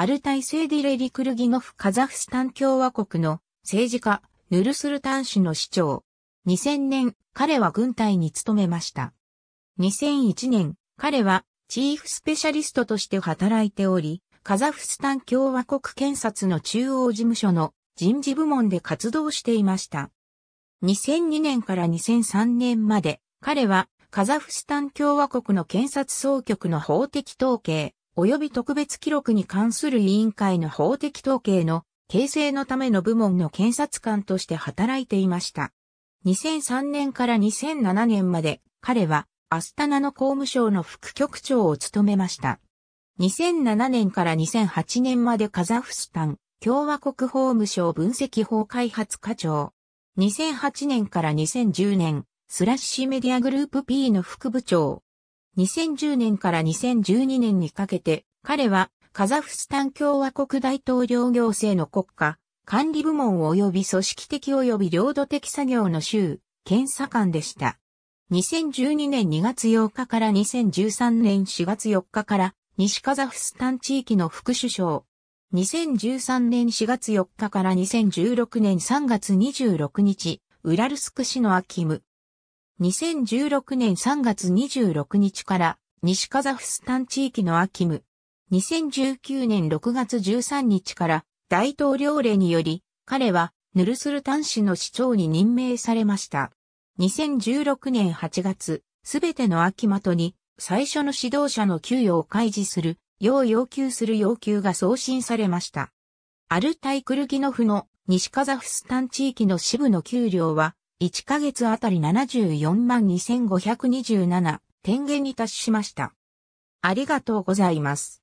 アルタイ・セーディレ・リクルギノフ・カザフスタン共和国の政治家、ヌルスルタン氏の市長。2000年、彼は軍隊に勤めました。2001年、彼はチーフスペシャリストとして働いており、カザフスタン共和国検察の中央事務所の人事部門で活動していました。2002年から2003年まで、彼はカザフスタン共和国の検察総局の法的統計、及び特別記録に関する委員会の法的統計の形成のための部門の検察官として働いていました。2003年から2007年まで彼はアスタナの公務省の副局長を務めました。2007年から2008年までカザフスタン共和国法務省分析法開発課長。2008年から2010年、スラッシュメディアグループ P の副部長。2010年から2012年にかけて、彼はカザフスタン共和国大統領行政の国家、管理部門及び組織的及び領土的作業の州、検査官でした。2012年2月8日から2013年4月4日から西カザフスタン地域の副首相。2013年4月4日から2016年3月26日、ウラルスク市のアキム、2016年3月26日から西カザフスタン地域のアキム、2019年6月13日から大統領令により、彼はヌルスルタン市の市長に任命されました。2016年8月、すべての秋元に最初の指導者の給与を開示する、要要求する要求が送信されました。アルタイ・クルギノフの西カザフスタン地域の支部の給料は1ヶ月あたり742,527天元に達しました。ありがとうございます。